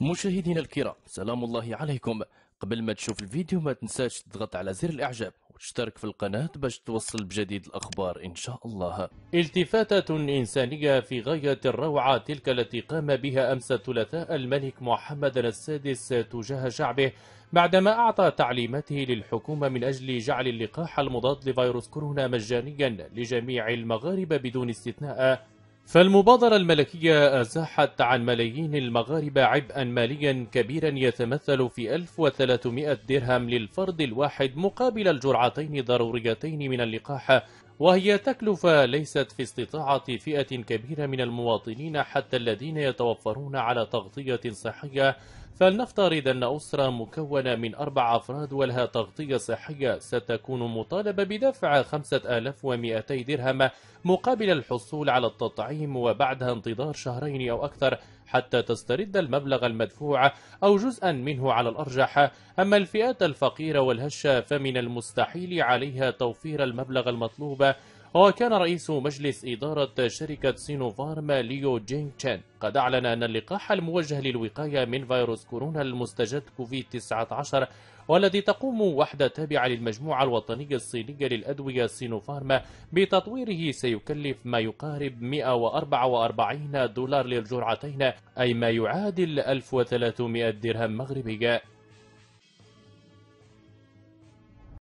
مشاهدينا الكرام سلام الله عليكم قبل ما تشوف الفيديو ما تنساش تضغط على زر الاعجاب وتشترك في القناة باش توصل بجديد الاخبار ان شاء الله التفاتة انسانية في غاية الروعة تلك التي قام بها امس ثلاثاء الملك محمد السادس تجاه شعبه بعدما اعطى تعليماته للحكومة من اجل جعل اللقاح المضاد لفيروس كورونا مجانيا لجميع المغاربة بدون استثناء فالمبادرة الملكية أزاحت عن ملايين المغاربة عبئا ماليا كبيرا يتمثل في 1300 درهم للفرد الواحد مقابل الجرعتين ضروريتين من اللقاح وهي تكلفة ليست في استطاعة فئة كبيرة من المواطنين حتى الذين يتوفرون على تغطية صحية فلنفترض أن أسرة مكونة من أربع أفراد ولها تغطية صحية ستكون مطالبة بدفع 5200 درهم مقابل الحصول على التطعيم وبعدها انتظار شهرين أو أكثر حتى تسترد المبلغ المدفوع أو جزءا منه على الأرجح أما الفئات الفقيرة والهشة فمن المستحيل عليها توفير المبلغ المطلوب وكان رئيس مجلس إدارة شركة سينوفارما ليو جينغ تشين قد أعلن أن اللقاح الموجه للوقاية من فيروس كورونا المستجد كوفيد 19 والذي تقوم وحدة تابعة للمجموعة الوطنية الصينية للأدوية سينوفارما بتطويره سيكلف ما يقارب 144 دولار للجرعتين أي ما يعادل 1300 درهم مغربية